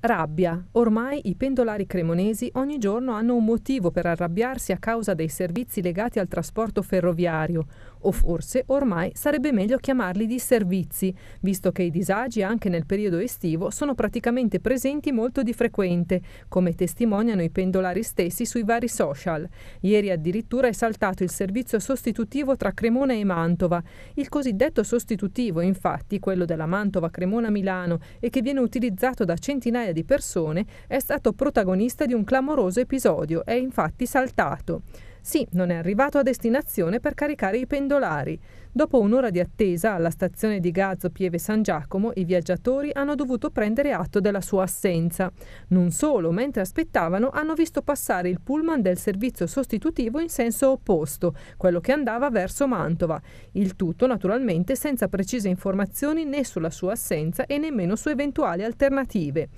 Rabbia. Ormai i pendolari cremonesi ogni giorno hanno un motivo per arrabbiarsi a causa dei servizi legati al trasporto ferroviario, o forse ormai sarebbe meglio chiamarli di servizi, visto che i disagi anche nel periodo estivo sono praticamente presenti molto di frequente, come testimoniano i pendolari stessi sui vari social. Ieri addirittura è saltato il servizio sostitutivo tra Cremona e Mantova. Il cosiddetto sostitutivo, infatti, quello della Mantova-Cremona-Milano e che viene utilizzato da centinaia migliaia di persone, è stato protagonista di un clamoroso episodio, è infatti saltato. Sì, non è arrivato a destinazione per caricare i pendolari. Dopo un'ora di attesa alla stazione di Gazzo Pieve San Giacomo, i viaggiatori hanno dovuto prendere atto della sua assenza. Non solo, mentre aspettavano, hanno visto passare il pullman del servizio sostitutivo in senso opposto, quello che andava verso Mantova. Il tutto, naturalmente, senza precise informazioni né sulla sua assenza e nemmeno su eventuali alternative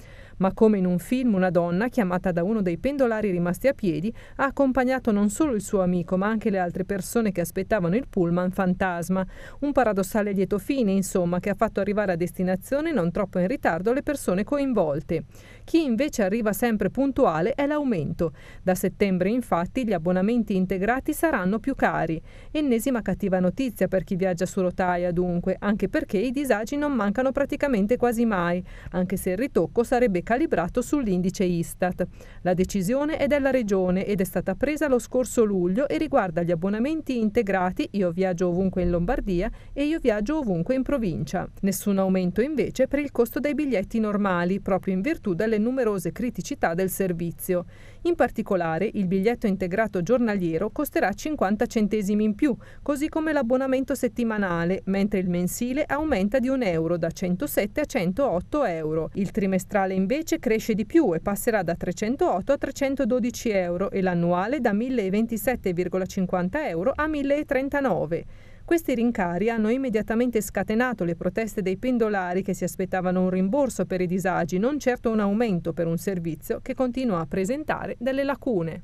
ma come in un film una donna, chiamata da uno dei pendolari rimasti a piedi, ha accompagnato non solo il suo amico, ma anche le altre persone che aspettavano il pullman fantasma. Un paradossale lieto fine, insomma, che ha fatto arrivare a destinazione non troppo in ritardo le persone coinvolte. Chi invece arriva sempre puntuale è l'aumento. Da settembre infatti gli abbonamenti integrati saranno più cari. Ennesima cattiva notizia per chi viaggia su rotaia dunque, anche perché i disagi non mancano praticamente quasi mai, anche se il ritocco sarebbe calibrato sull'indice Istat. La decisione è della Regione ed è stata presa lo scorso luglio e riguarda gli abbonamenti integrati Io viaggio ovunque in Lombardia e Io viaggio ovunque in provincia. Nessun aumento invece per il costo dei biglietti normali, proprio in virtù delle numerose criticità del servizio. In particolare, il biglietto integrato giornaliero costerà 50 centesimi in più, così come l'abbonamento settimanale, mentre il mensile aumenta di un euro da 107 a 108 euro. Il trimestrale invece invece cresce di più e passerà da 308 a 312 euro e l'annuale da 1027,50 euro a 1039. Questi rincari hanno immediatamente scatenato le proteste dei pendolari che si aspettavano un rimborso per i disagi, non certo un aumento per un servizio che continua a presentare delle lacune.